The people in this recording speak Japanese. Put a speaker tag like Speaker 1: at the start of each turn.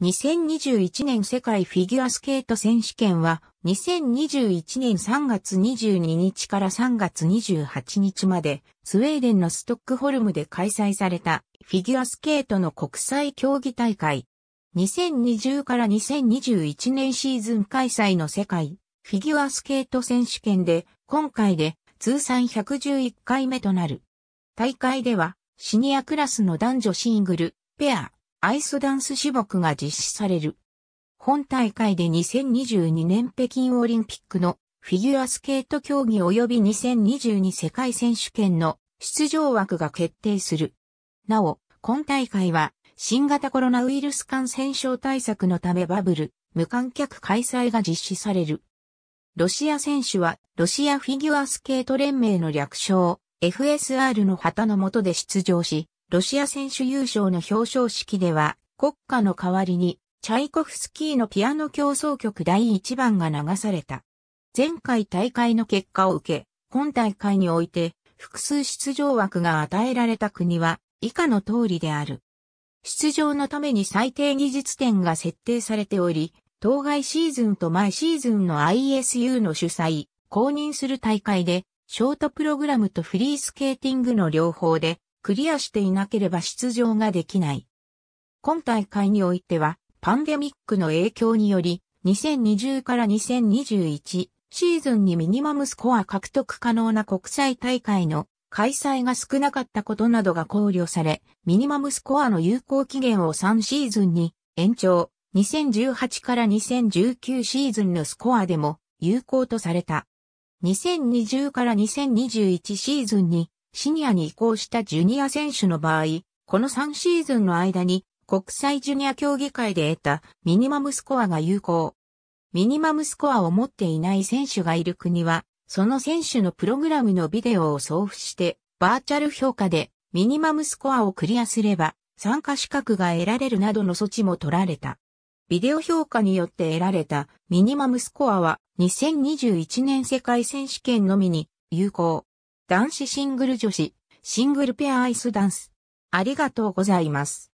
Speaker 1: 2021年世界フィギュアスケート選手権は2021年3月22日から3月28日までスウェーデンのストックホルムで開催されたフィギュアスケートの国際競技大会。2020から2021年シーズン開催の世界フィギュアスケート選手権で今回で通算111回目となる。大会ではシニアクラスの男女シングル、ペア、アイスダンス種目が実施される。本大会で2022年北京オリンピックのフィギュアスケート競技及び2022世界選手権の出場枠が決定する。なお、今大会は新型コロナウイルス感染症対策のためバブル、無観客開催が実施される。ロシア選手はロシアフィギュアスケート連盟の略称 FSR の旗の下で出場し、ロシア選手優勝の表彰式では、国歌の代わりに、チャイコフスキーのピアノ競争曲第1番が流された。前回大会の結果を受け、本大会において、複数出場枠が与えられた国は、以下の通りである。出場のために最低技術点が設定されており、当該シーズンと前シーズンの ISU の主催、公認する大会で、ショートプログラムとフリースケーティングの両方でクリアしていなければ出場ができない。今大会においては、パンデミックの影響により、2020から2021シーズンにミニマムスコア獲得可能な国際大会の開催が少なかったことなどが考慮され、ミニマムスコアの有効期限を3シーズンに延長、2018から2019シーズンのスコアでも有効とされた。2020から2021シーズンにシニアに移行したジュニア選手の場合、この3シーズンの間に国際ジュニア協議会で得たミニマムスコアが有効。ミニマムスコアを持っていない選手がいる国は、その選手のプログラムのビデオを送付して、バーチャル評価でミニマムスコアをクリアすれば、参加資格が得られるなどの措置も取られた。ビデオ評価によって得られたミニマムスコアは2021年世界選手権のみに有効。男子シングル女子、シングルペアアイスダンス。ありがとうございます。